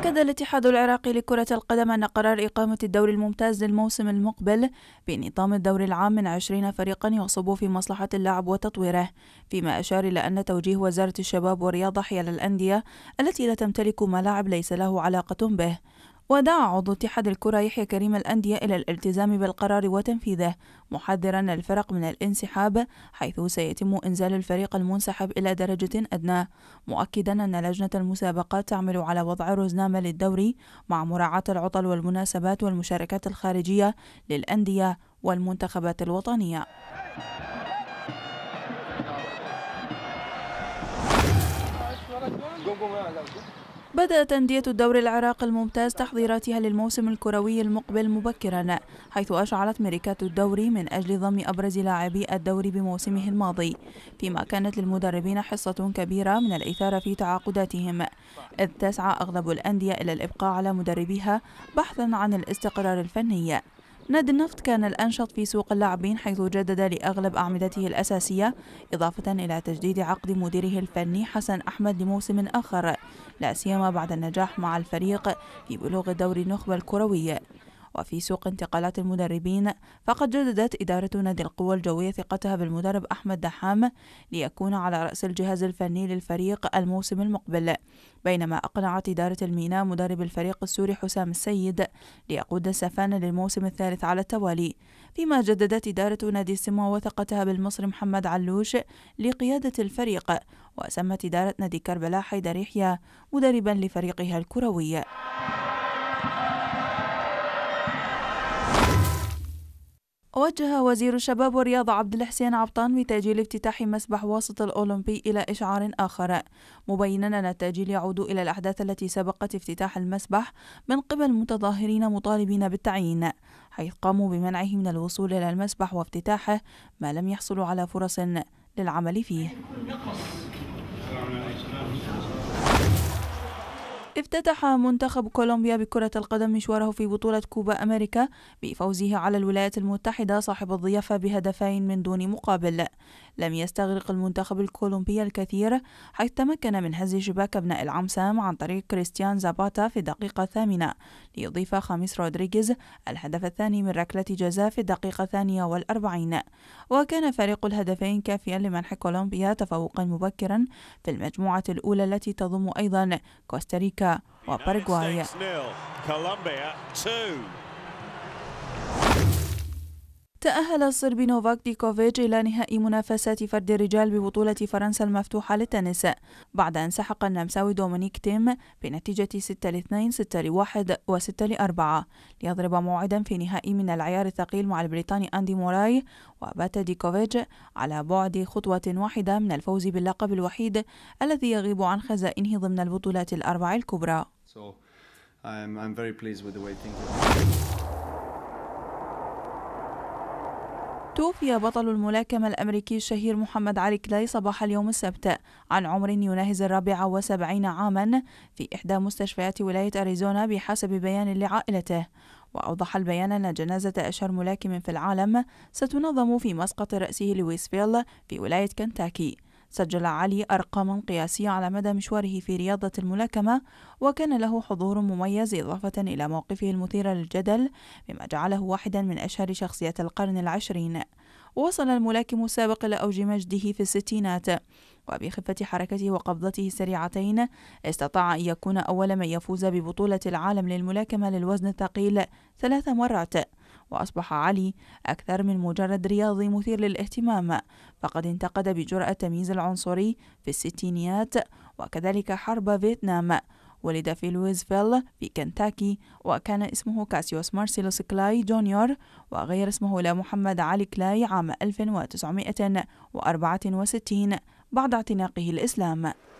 أكد الاتحاد العراقي لكرة القدم أن قرار إقامة الدوري الممتاز للموسم المقبل بنظام الدوري العام من 20 فريقا يصب في مصلحة اللعب وتطويره فيما أشار إلى أن توجيه وزارة الشباب والرياضة حيال الأندية التي لا تمتلك ملاعب ليس له علاقة به ودعا عضو اتحاد الكرة يحيى كريم الأندية إلى الالتزام بالقرار وتنفيذه محذرا الفرق من الانسحاب حيث سيتم إنزال الفريق المنسحب إلى درجة أدنى مؤكدا أن لجنة المسابقات تعمل على وضع رزنامة للدوري مع مراعاة العطل والمناسبات والمشاركات الخارجية للأندية والمنتخبات الوطنية بدأت أندية الدوري العراقي الممتاز تحضيراتها للموسم الكروي المقبل مبكرا حيث أشعلت ميريكات الدوري من أجل ضم أبرز لاعبي الدوري بموسمه الماضي فيما كانت للمدربين حصة كبيرة من الإثارة في تعاقداتهم إذ تسعى أغلب الأندية إلى الإبقاء على مدربيها بحثا عن الاستقرار الفني نادي النفط كان الأنشط في سوق اللاعبين حيث جدد لأغلب أعمدته الأساسية إضافة إلى تجديد عقد مديره الفني حسن أحمد لموسم آخر لا سيما بعد النجاح مع الفريق في بلوغ دور النخبة الكرويه وفي سوق انتقالات المدربين فقد جددت إدارة نادي القوى الجوية ثقتها بالمدرب أحمد دحام ليكون على رأس الجهاز الفني للفريق الموسم المقبل بينما أقنعت إدارة الميناء مدرب الفريق السوري حسام السيد ليقود السفانة للموسم الثالث على التوالي فيما جددت إدارة نادي السما وثقتها بالمصري محمد علوش لقيادة الفريق وسمت إدارة نادي كربلاء حيدر يحيى مدربا لفريقها الكروي وجه وزير الشباب والرياضة عبد الحسين عبطان بتأجيل افتتاح مسبح واسط الأولمبي إلى إشعار آخر مبينا أن التأجيل يعود إلى الأحداث التي سبقت افتتاح المسبح من قبل متظاهرين مطالبين بالتعيين حيث قاموا بمنعه من الوصول إلى المسبح وافتتاحه ما لم يحصلوا على فرص للعمل فيه افتتح منتخب كولومبيا بكرة القدم مشواره في بطولة كوبا أمريكا بفوزه على الولايات المتحدة صاحب الضيافة بهدفين من دون مقابل لم يستغرق المنتخب الكولومبي الكثير حيث تمكن من هز شباك ابناء العمسام عن طريق كريستيان زاباتا في الدقيقة الثامنة ليضيف خامس رودريغيز الهدف الثاني من ركلة جزاء في الدقيقة الثانية والأربعين وكان فريق الهدفين كافيا لمنح كولومبيا تفوقا مبكرا في المجموعة الأولى التي تضم أيضا كوستاريكا Colombia waa Barigwaaye تأهل الصربي نوفاك ديكوفيتش إلى نهائي منافسات فرد الرجال ببطولة فرنسا المفتوحة للتنس بعد أن سحق النمساوي دومينيك تيم بنتيجة 6 ل 2 6 ل 1 و6 ل 4 ليضرب موعدا في نهائي من العيار الثقيل مع البريطاني أندي موراي وبات ديكوفيتش على بعد خطوة واحدة من الفوز باللقب الوحيد الذي يغيب عن خزائنه ضمن البطولات الأربع الكبرى. So, I'm, I'm very pleased with the way things are. توفي بطل الملاكمة الأمريكي الشهير محمد علي كلاي صباح اليوم السبت عن عمر يناهز الرابعة وسبعين عاما في إحدى مستشفيات ولاية أريزونا بحسب بيان لعائلته وأوضح البيان أن جنازة أشهر ملاكم في العالم ستنظم في مسقط رأسه لويسفيل في ولاية كنتاكي سجل علي أرقاما قياسية على مدى مشواره في رياضة الملاكمة وكان له حضور مميز إضافة إلى موقفه المثير للجدل مما جعله واحدا من أشهر شخصيات القرن العشرين وصل الملاكم السابق إلى أوج مجده في الستينات وبخفة حركته وقبضته السريعتين استطاع أن يكون أول من يفوز ببطولة العالم للملاكمة للوزن الثقيل ثلاث مرات وأصبح علي أكثر من مجرد رياضي مثير للاهتمام فقد انتقد بجرأة التمييز العنصري في الستينيات وكذلك حرب فيتنام ولد في لويزفيل في كنتاكي وكان اسمه كاسيوس مارسيلوس كلاي جونيور وغير اسمه إلى محمد علي كلاي عام 1964 بعد اعتناقه الإسلام